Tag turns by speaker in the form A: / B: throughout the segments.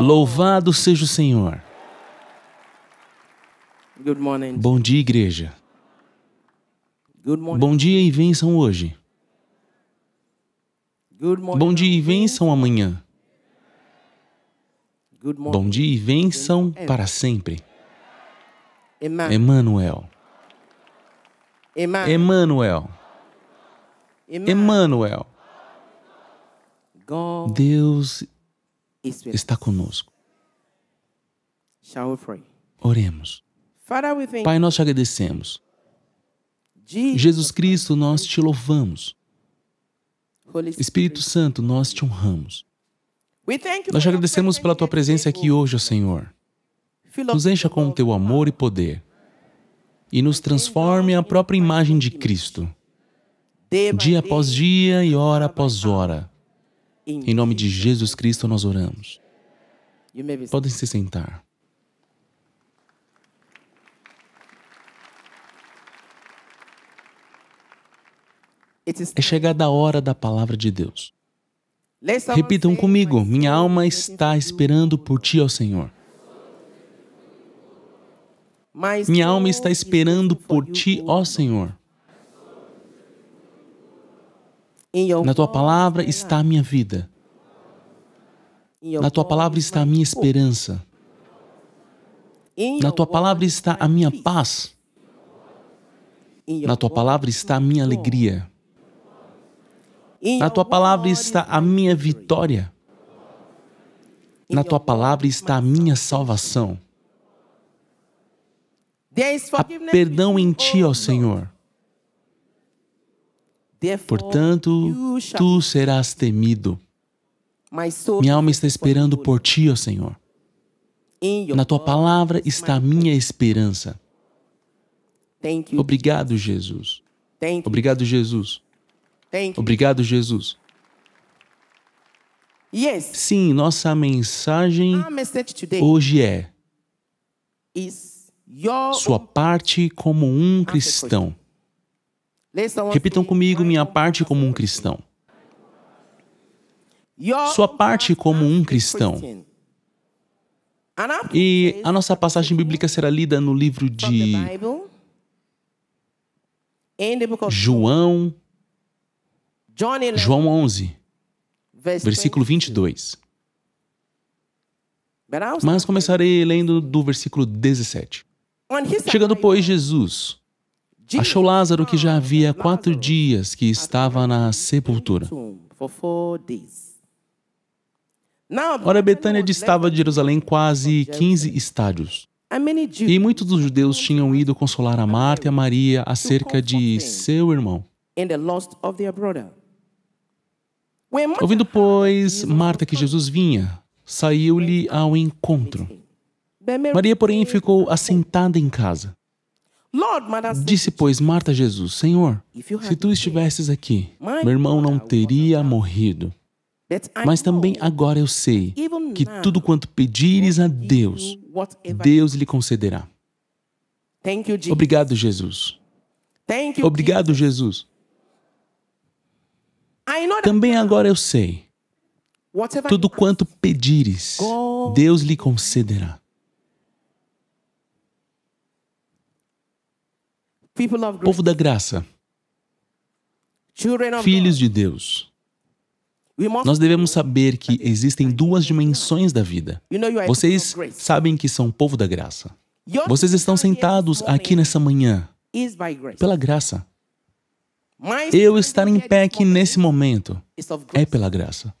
A: Louvado
B: seja o Senhor. Bom dia, igreja. Bom dia e vençam hoje. Bom dia e vençam amanhã. Bom dia e vençam para sempre.
A: Emmanuel.
B: Emmanuel. Emmanuel. Deus está conosco. Oremos. Pai, nós te agradecemos.
A: Jesus
B: Cristo, nós te louvamos. Espírito Santo, nós te honramos. Nós te agradecemos pela tua presença aqui hoje, Senhor. Nos encha com o teu amor e poder e nos transforme à própria imagem de Cristo, dia após dia e hora após hora. Em nome de Jesus Cristo nós oramos. Podem se sentar. É chegada a hora da palavra de Deus.
A: Repitam comigo:
B: Minha alma está esperando por ti, ó Senhor. Minha alma está esperando por ti, ó Senhor. Na tua palavra está a minha vida. Na tua é palavra está a minha esperança. Na tua palavra está a é minha paz. Na tua palavra é está a minha alegria. Na tua palavra está a minha vitória. Na tua palavra está a minha salvação. Há perdão em ti, ó Senhor.
A: Portanto, tu
B: serás temido. Minha alma está esperando por ti, ó Senhor. Na tua palavra está a minha esperança. Obrigado, Jesus. Obrigado, Jesus. Obrigado, Jesus. Sim, nossa mensagem hoje é sua parte como um cristão. Repitam comigo minha parte como um cristão. Sua parte como um cristão. E a nossa passagem bíblica será lida no livro de João, João 11, versículo 22. Mas começarei lendo do versículo 17. Chegando, pois, Jesus Achou Lázaro que já havia quatro dias que estava na sepultura.
A: Ora, Betânia distava
B: de Jerusalém quase 15 estádios. E muitos dos judeus tinham ido consolar a Marta e a Maria acerca de seu irmão. Ouvindo, pois, Marta que Jesus vinha, saiu-lhe ao encontro. Maria, porém, ficou assentada em casa. Disse, pois, Marta Jesus: Senhor, se tu estivesses aqui, meu irmão não teria morrido. Mas também agora eu sei que tudo quanto pedires a Deus, Deus lhe concederá. Obrigado, Jesus. Obrigado, Jesus. Também agora eu sei. Tudo quanto pedires, Deus lhe concederá. povo da graça, filhos de Deus. Nós devemos saber que existem duas dimensões da vida. Vocês sabem que são povo da graça.
A: Vocês estão sentados aqui
B: nessa manhã pela graça.
A: Eu estar em pé
B: aqui nesse momento é pela graça.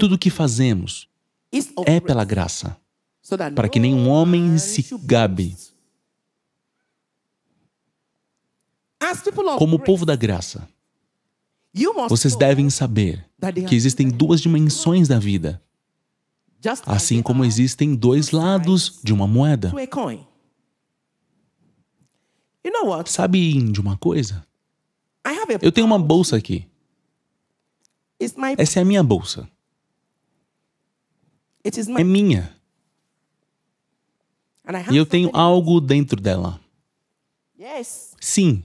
B: Tudo o que fazemos é pela graça, para que nenhum homem se gabe. Como povo da graça, vocês devem saber que existem duas dimensões da vida, assim como existem dois lados de uma moeda. Sabe de uma coisa? Eu tenho uma bolsa aqui. Essa é a minha bolsa. É minha. E eu tenho algo dentro dela. Sim.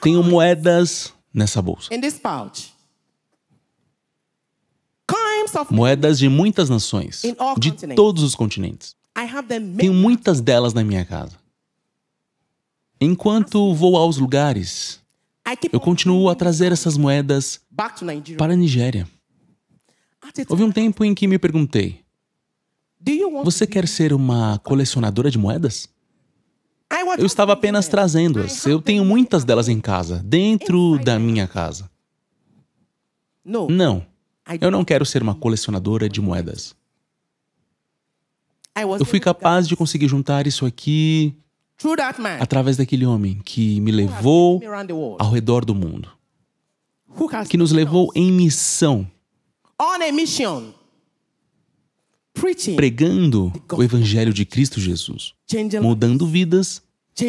B: Tenho moedas nessa bolsa. Moedas de muitas nações, de todos os continentes. Tenho muitas delas na minha casa. Enquanto vou aos lugares, eu continuo a trazer essas moedas para a Nigéria. Houve um tempo em que me perguntei: Você quer ser uma colecionadora de moedas? Eu estava apenas trazendo-as. Eu tenho muitas delas em casa, dentro da minha casa. Não, eu não quero ser uma colecionadora de moedas. Eu fui capaz de conseguir juntar isso aqui através daquele homem que me levou ao redor do mundo, que nos levou em missão pregando o Evangelho de Cristo Jesus, mudando vidas,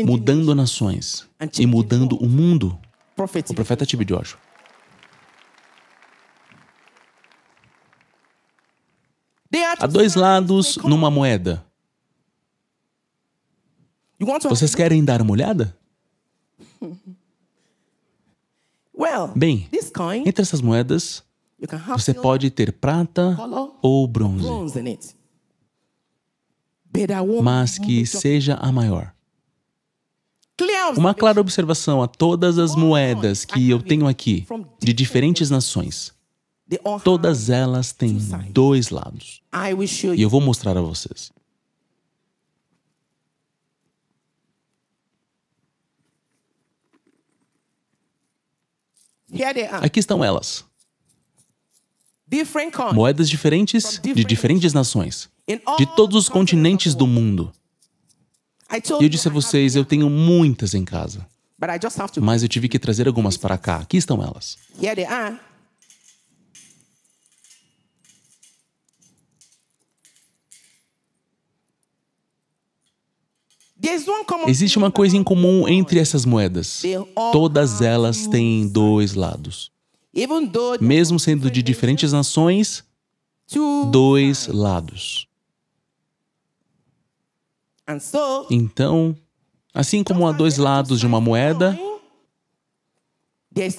B: mudando nações e mudando o mundo. O profeta Tibi Joshua. Há dois lados numa moeda. Vocês querem dar uma olhada? Bem, entre essas moedas você pode ter prata ou bronze,
A: mas que seja a maior. Uma
B: clara observação a todas as moedas que eu tenho aqui, de diferentes nações. Todas elas têm dois lados. E eu vou mostrar a vocês. Aqui estão elas moedas diferentes de diferentes nações, de todos os continentes do mundo. E eu disse a vocês: eu tenho muitas em casa. Mas eu tive que trazer algumas para cá. Aqui estão elas. Existe uma coisa em comum entre essas moedas. Todas elas têm dois lados mesmo sendo de diferentes nações, dois lados. Então, assim como há dois lados de uma moeda,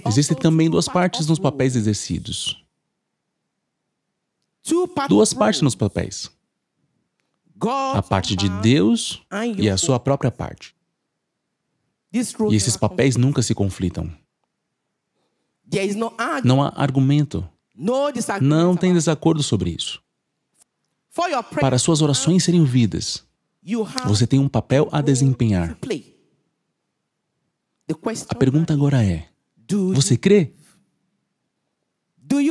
B: existem também duas partes nos papéis exercidos. Duas partes nos papéis. A parte de Deus e a sua própria parte.
A: E esses papéis
B: nunca se conflitam. Não há argumento. Não tem desacordo sobre isso. Para suas orações serem ouvidas, você tem um papel a desempenhar. A pergunta agora é: você crê?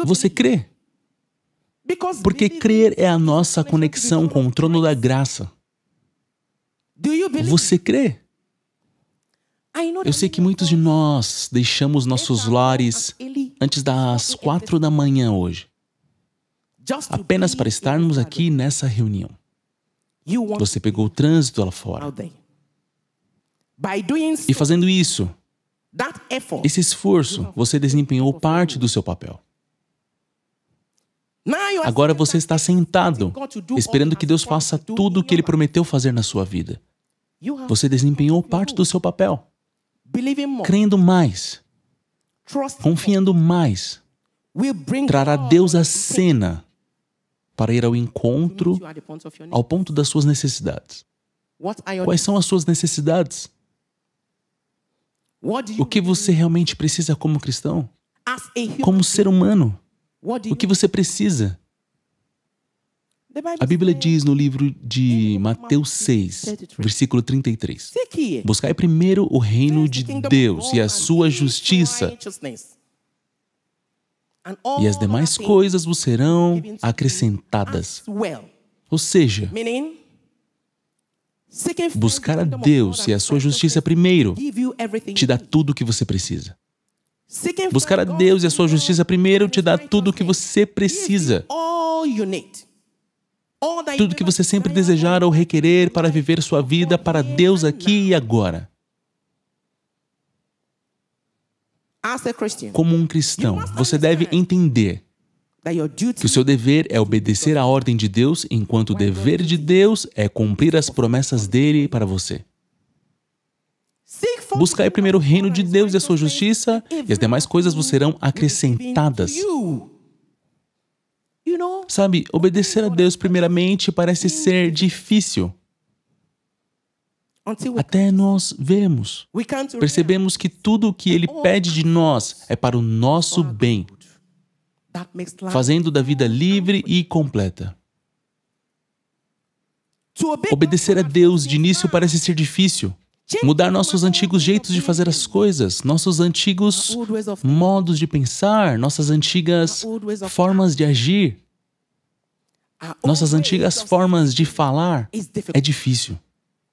B: Você crê? Porque crer é a nossa conexão com o trono da graça. Você crê? Eu sei que muitos de nós deixamos nossos lares antes das é quatro da manhã hoje, apenas para estarmos aqui nessa reunião. Você pegou o trânsito lá fora. E fazendo isso,
A: esse esforço,
B: você desempenhou parte do seu papel. Agora você está sentado, esperando que Deus faça tudo o que Ele prometeu fazer na sua vida. Você desempenhou parte do seu papel crendo mais, confiando mais, trará Deus à cena para ir ao encontro ao ponto das suas necessidades. Quais são as suas necessidades? O que você realmente precisa como cristão? Como ser humano? O que você precisa? A Bíblia diz no livro de Mateus 6, versículo 33: é Buscai primeiro o reino de Deus e a sua justiça,
A: e as demais coisas
B: vos serão acrescentadas. Ou seja,
A: buscar a Deus e a sua
B: justiça primeiro te dá tudo o que você precisa. Buscar a Deus e a sua justiça primeiro te dá tudo o que você precisa. Tudo que você sempre desejar ou requerer para viver sua vida para Deus aqui e agora.
A: Ah, é
B: Como um cristão, você deve entender que o seu dever é obedecer à ordem de Deus, enquanto o dever de Deus é cumprir as promessas dele para você. Buscai primeiro o reino de Deus e a sua justiça, e as demais coisas vos serão acrescentadas. Sabe, obedecer a Deus primeiramente parece mm. ser difícil. Até nós vemos, percebemos que tudo o que Ele oh, pede de nós é para o nosso bem, fazendo da vida livre e completa. Obedecer a Deus de início parece ser difícil mudar nossos é antigos jeitos de fazer as coisas, nossos antigos modos de pensar, nossas antigas formas de agir, nossas antigas formas de falar. É difícil.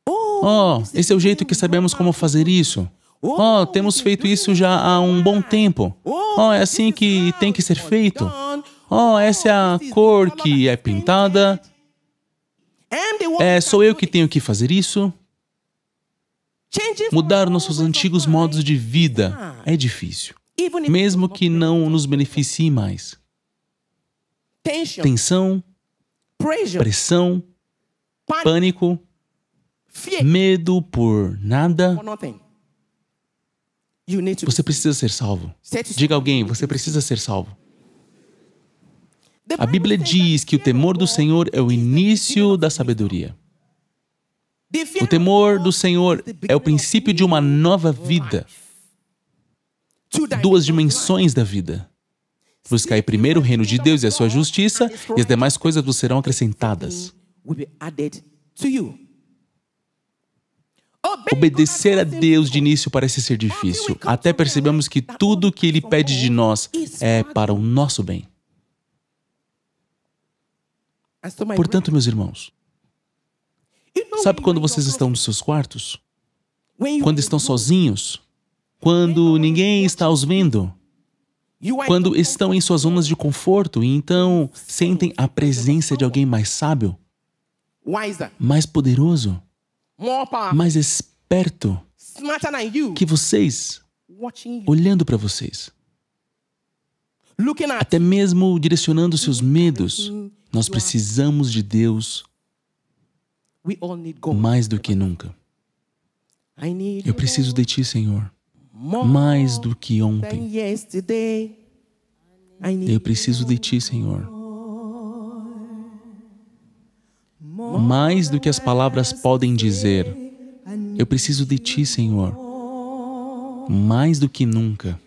B: Oh, oh é esse é o jeito que sabemos como fazer isso. Oh, oh, temos feito isso já é há um bom tempo. Oh, oh, é assim que tem que ser feito. Oh, essa é a cor que é pintada. É, sou eu que tenho que fazer isso. Mudar nossos antigos modos de vida é difícil, mesmo que não nos beneficie mais. Tensão, pressão, pânico, medo por nada. Você precisa ser salvo. Diga a alguém: você precisa ser salvo. A Bíblia diz que o temor do Senhor é o início da sabedoria. O temor do Senhor é o princípio de uma nova vida. Duas dimensões da vida. Buscai primeiro o reino de Deus e a sua justiça, e as demais coisas vos serão acrescentadas. Obedecer a Deus de início parece ser difícil, até percebemos que tudo o que Ele pede de nós é para o nosso bem. Portanto, meus irmãos, Sabe quando vocês estão nos seus quartos? Quando estão sozinhos? Quando ninguém está os vendo? Quando estão em suas zonas de conforto e então sentem a presença de alguém mais sábio, mais poderoso, mais esperto que vocês, olhando para vocês. Até mesmo direcionando seus medos, nós precisamos de Deus mais do que nunca. Eu preciso de Ti, Senhor,
A: mais do
B: que ontem. Eu preciso de Ti, Senhor, mais do que as palavras podem dizer. Eu preciso de Ti, Senhor, mais do que nunca.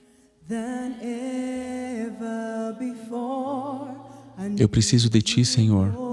B: Eu preciso de Ti, Senhor.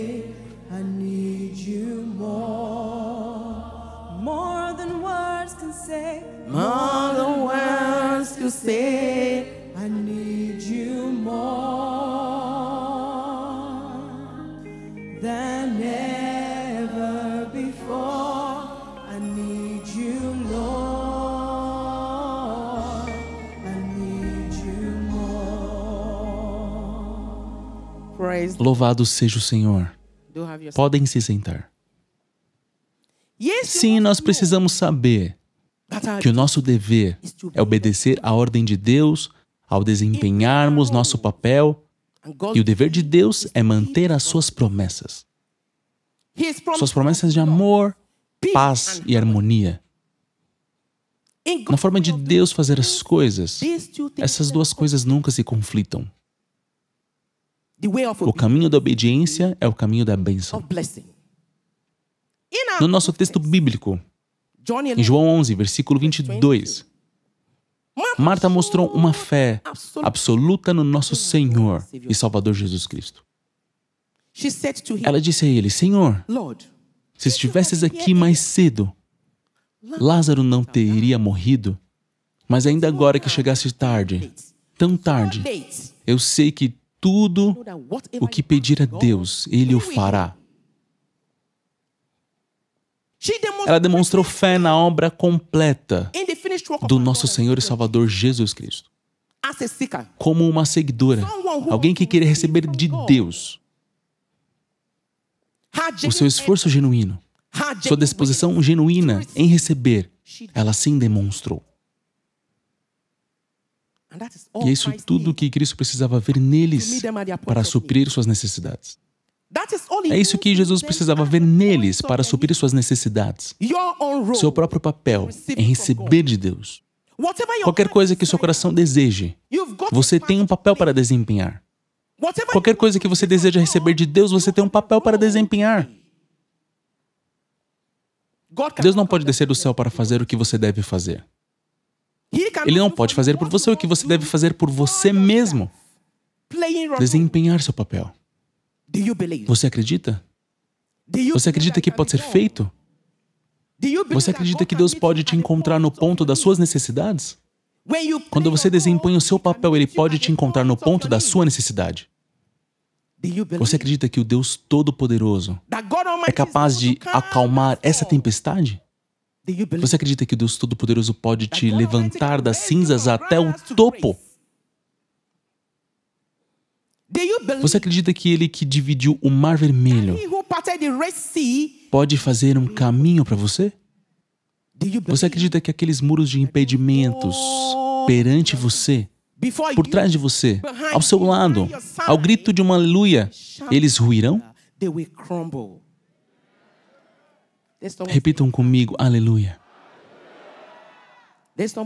B: Louvado seja o Senhor. Podem se sentar. É Sim, nós precisamos saber que o nosso dever é obedecer à ordem de Deus ao desempenharmos nosso papel, e o dever de Deus é manter as suas promessas. Suas promessas de amor, paz e harmonia. Na forma de Deus fazer as coisas, essas duas coisas nunca se conflitam. O caminho da obediência é o caminho da bênção. No nosso texto bíblico, em João 11, versículo 22, Marta mostrou uma fé absoluta no nosso Senhor e Salvador Jesus Cristo. Ela disse a ele: Senhor, se estivesses aqui mais cedo, Lázaro não teria morrido. Mas ainda agora que chegasse tarde, tão tarde, eu sei que tudo o que pedir a Deus, Ele o fará. Ela demonstrou fé na obra completa do nosso Senhor e Salvador Jesus Cristo. Como uma seguidora, alguém que queria receber de Deus o seu esforço genuíno, sua disposição genuína em receber, ela sim demonstrou.
A: E é isso tudo
B: que Cristo precisava ver neles é para é suprir suas necessidades. É isso que Jesus precisava ver neles para suprir suas necessidades. Seu próprio papel em receber de Deus. Qualquer coisa que seu coração deseje, você tem um papel para desempenhar. Qualquer coisa que você deseja receber de Deus, você tem um papel para desempenhar. Deus não pode descer do céu para fazer o que você deve fazer. Ele não pode fazer por você o que você deve fazer por você mesmo. Desempenhar seu papel. Você acredita? Você acredita que pode ser feito? Você acredita que Deus pode te encontrar no ponto das suas necessidades? Quando você desempenha o seu papel, Ele pode te encontrar no ponto da sua necessidade. Você acredita que o Deus Todo-Poderoso é capaz de acalmar essa tempestade? Você acredita que Deus Todo-Poderoso pode te levantar das cinzas até o topo? Você acredita que ele que dividiu o mar vermelho pode fazer um caminho para você? Você acredita que aqueles muros de impedimentos oh, perante você, por trás de você, ao seu lado, ao grito de uma aleluia, eles ruirão? Repitam comigo, aleluia.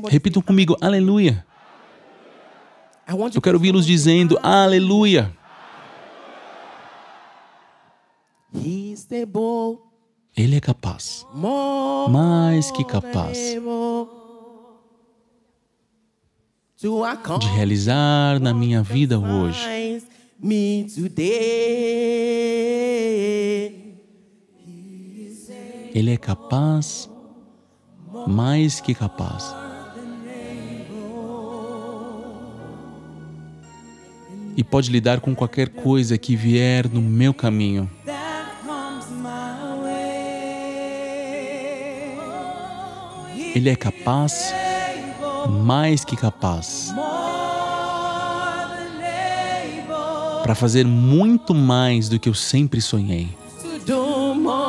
B: Repitam comigo, aleluia. Eu quero ouvi-los dizendo, aleluia. Ele é capaz,
A: mais que capaz, de
B: realizar na minha vida hoje ele é capaz, mais que capaz. E pode lidar com qualquer coisa que vier no meu caminho. Ele é capaz, mais que capaz, para fazer muito mais do que eu sempre sonhei.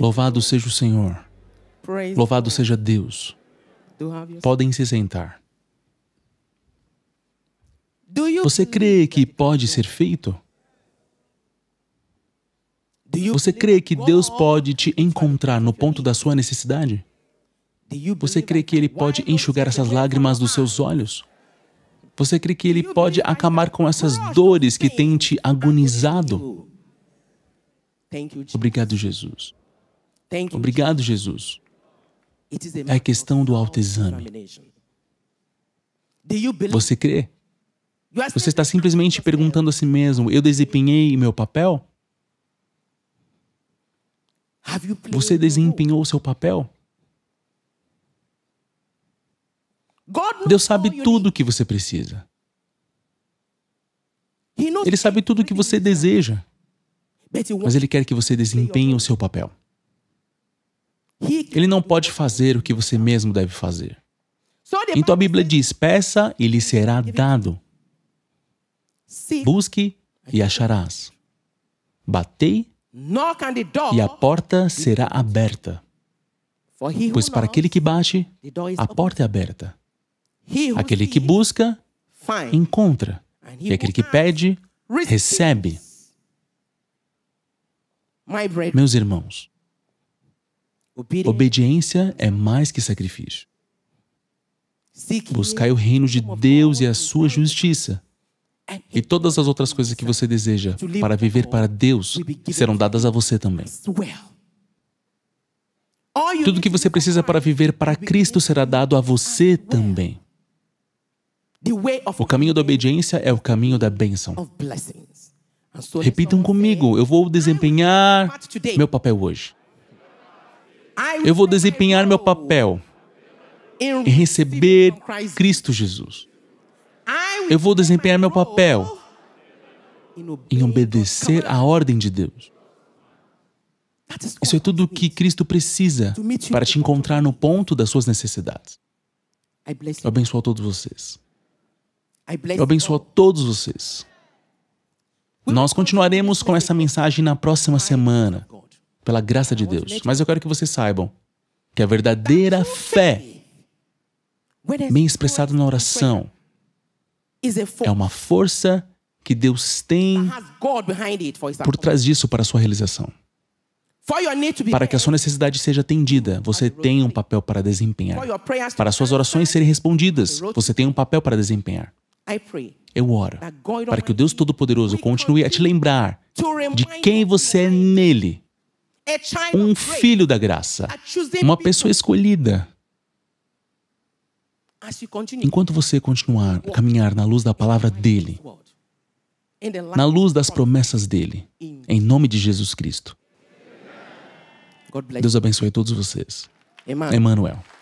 B: Louvado seja o Senhor. Louvado seja Deus. Podem se sentar. Você crê que pode ser feito? Você crê que Deus pode te encontrar no ponto da sua necessidade? Você crê que Ele pode enxugar essas lágrimas dos seus olhos? Você crê que Ele pode acabar com essas dores que têm te agonizado? Obrigado, Jesus. Obrigado, Jesus. É a questão do autoexame. Você crê? Você está simplesmente perguntando a si mesmo: eu desempenhei meu papel? Você desempenhou seu papel? Deus sabe tudo o que você precisa. Ele sabe tudo o que você deseja mas Ele quer que você desempenhe o seu papel. Ele não pode fazer o que você mesmo deve fazer. Então a Bíblia diz: peça e lhe será dado. Busque e acharás. Batei e a porta será aberta. Pois para aquele que bate, a porta é aberta. Aquele que busca, encontra. E aquele que pede, recebe. Meus irmãos, obediência é mais que sacrifício. Buscai o reino de Deus e a sua justiça, e todas as outras coisas que você deseja para viver para Deus serão dadas a você também. Tudo que você precisa para viver para Cristo será dado a você também. O caminho da obediência é o caminho da bênção. Repitam comigo: eu vou desempenhar meu papel hoje. Eu vou desempenhar meu papel em receber Cristo Jesus. Eu vou desempenhar meu papel em obedecer à ordem de Deus. Isso é tudo o que Cristo precisa para te encontrar no ponto das suas necessidades. Eu abençoo a todos vocês. Eu abençoo a todos vocês. Nós continuaremos com essa mensagem na próxima semana, pela graça de Deus. Mas eu quero que vocês saibam que a verdadeira fé, bem expressada na oração, é uma força que Deus tem por trás disso para a sua realização. Para que a sua necessidade seja atendida, você tem um papel para desempenhar. Para suas orações serem respondidas, você tem um papel para desempenhar. Eu oro para que o Deus Todo-Poderoso continue a te lembrar de quem você é nele. Um filho da graça, uma pessoa escolhida. Enquanto você continuar a caminhar na luz da palavra dele, na luz das promessas dele, em nome de Jesus Cristo. Deus abençoe todos vocês.
A: Emmanuel.